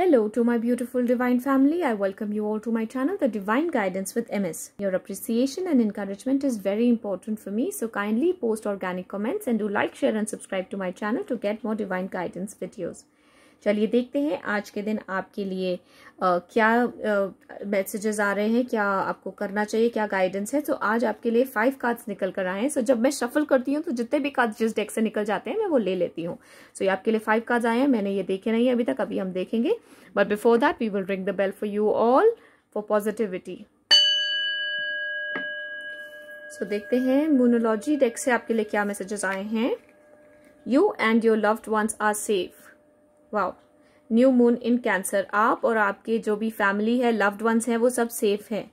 Hello to my beautiful divine family. I welcome you all to my channel, The Divine Guidance with MS. Your appreciation and encouragement is very important for me. So kindly post organic comments and do like, share and subscribe to my channel to get more divine guidance videos. चलिए देखते हैं आज के दिन आपके लिए आ, क्या messages आ रहे हैं क्या आपको करना चाहिए क्या गाइडेंस है तो आज आपके लिए फाइव कार्ड्स निकल कर आए हैं सो जब मैं शफल करती हूँ तो जितने भी कार्ड्स जिस डेक से निकल जाते हैं मैं वो ले लेती हूँ सो ये आपके लिए फाइव कार्ड आए हैं मैंने ये देखे नहीं अभी तक अभी हम देखेंगे but before that we will ring the bell for you all for positivity so देखते हैं मोनोलॉजी डेक से आपके लिए क्या मैसेजेस आए हैं you and your loved ones are safe wow new moon in Cancer आप और आपके जो भी फैमिली है लव्ड वंस हैं वो सब सेफ हैं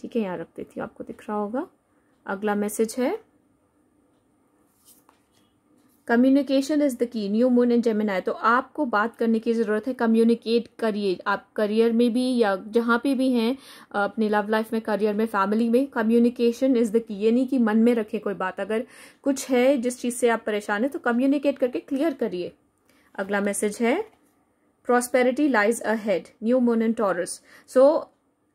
ठीक है यहाँ रख देती हूँ आपको दिख रहा होगा अगला मैसेज है communication is the key new moon in Gemini तो आपको बात करने की ज़रूरत है कम्युनिकेट करिए आप करियर में भी या जहाँ पे भी हैं अपने लव लाइफ में करियर में फैमिली में कम्युनिकेशन इज द की यानी कि मन में रखे कोई बात अगर कुछ है जिस चीज़ से आप परेशान हैं तो कम्युनिकेट करके क्लियर करिए अगला मैसेज है prosperity lies ahead new moon in Taurus so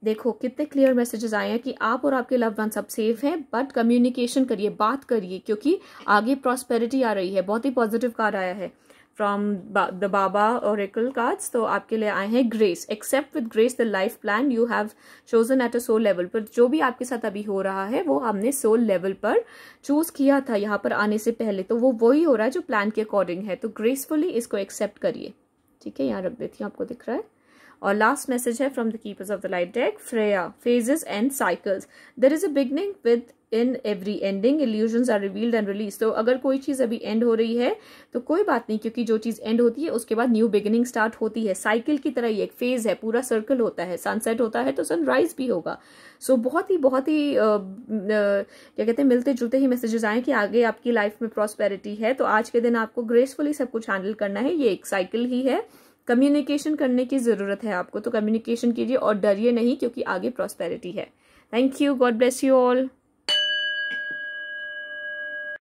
देखो कितने क्लियर मैसेजेस आए हैं कि आप और आपके लव वन सब सेफ हैं बट कम्युनिकेशन करिए बात करिए क्योंकि आगे प्रॉस्पेरिटी आ रही है बहुत ही पॉजिटिव कार आया है फ्रॉम द बाबा और कार्ड्स तो आपके लिए आए हैं grace accept with grace the life plan you have chosen at a soul level पर जो भी आपके साथ अभी हो रहा है वो हमने सोल लेवल पर चूज किया था यहाँ पर आने से पहले तो वो वही हो रहा है जो प्लान के अकॉर्डिंग है तो ग्रेसफुली इसको एक्सेप्ट करिए ठीक है यहाँ रख देती हूँ आपको दिख रहा है और लास्ट मैसेज है from the keepers of the light deck Freya phases and cycles there is a beginning within every ending illusion are revealed and release तो अगर कोई चीज़ अभी एंड हो रही है तो कोई बात नहीं क्योंकि जो चीज़ एंड होती है उसके बाद न्यू बिगिनिंग स्टार्ट होती है साइकिल की तरह ही एक फेज है पूरा सर्कल होता है सनसेट होता है तो सनराइज भी होगा सो so, बहुत ही बहुत ही क्या कहते हैं मिलते जुलते ही मैसेजेस आए कि आगे आपकी लाइफ में प्रॉस्पेरिटी है तो आज के दिन आपको ग्रेसफुली सब कुछ हैंडल करना है ये एक साइकिल ही है कम्युनिकेशन करने की ज़रूरत है आपको तो कम्युनिकेशन कीजिए और डरिए नहीं क्योंकि आगे प्रॉस्पेरिटी है thank you God bless you all